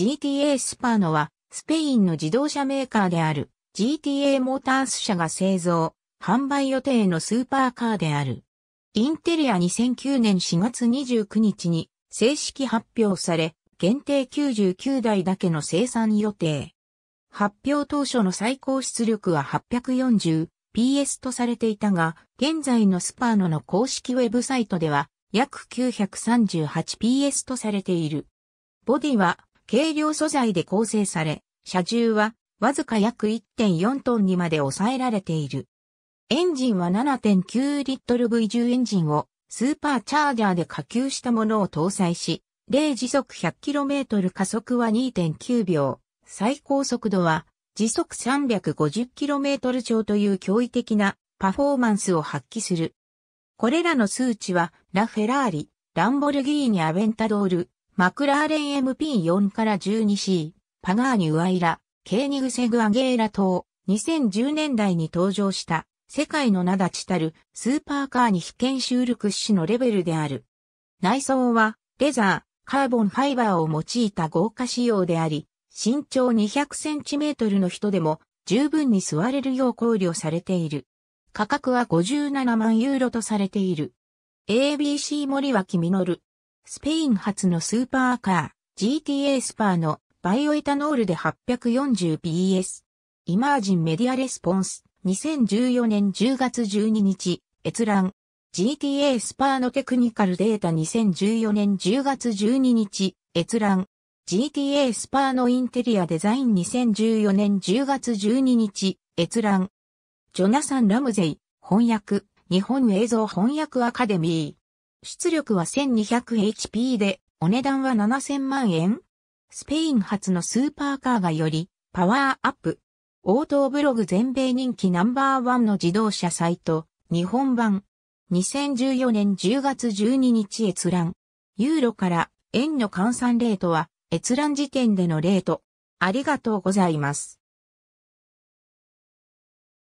GTA スパーノは、スペインの自動車メーカーである GTA モータース社が製造、販売予定のスーパーカーである。インテリア2009年4月29日に正式発表され、限定99台だけの生産予定。発表当初の最高出力は 840PS とされていたが、現在のスパーノの公式ウェブサイトでは約 938PS とされている。ボディは軽量素材で構成され、車重はわずか約1.4トンにまで抑えられている。エンジンは7.9リットル V10 エンジンをスーパーチャージャーで下級したものを搭載し、0時速 100km 加速は2.9秒、最高速度は時速 350km 超という驚異的なパフォーマンスを発揮する。これらの数値はラ・フェラーリ、ランボルギーニ・アベンタドール、マクラーレン MP4 から 12C、パガーニウアイラ、ケーニグセグアゲーラ等、2010年代に登場した、世界の名立ちたる、スーパーカーに被験収録しのレベルである。内装は、レザー、カーボンファイバーを用いた豪華仕様であり、身長200センチメートルの人でも、十分に座れるよう考慮されている。価格は57万ユーロとされている。ABC 森脇実。スペイン発のスーパーカー、GTA スパーのバイオエタノールで 840PS。イマージンメディアレスポンス、2014年10月12日、閲覧。GTA スパーのテクニカルデータ2014年10月12日、閲覧。GTA スパーのインテリアデザイン2014年10月12日、閲覧。ジョナサン・ラムゼイ、翻訳、日本映像翻訳アカデミー。出力は 1200HP で、お値段は7000万円スペイン発のスーパーカーがより、パワーアップ。応答ブログ全米人気ナンバーワンの自動車サイト、日本版。2014年10月12日閲覧。ユーロから円の換算レートは、閲覧時点でのレート。ありがとうございます。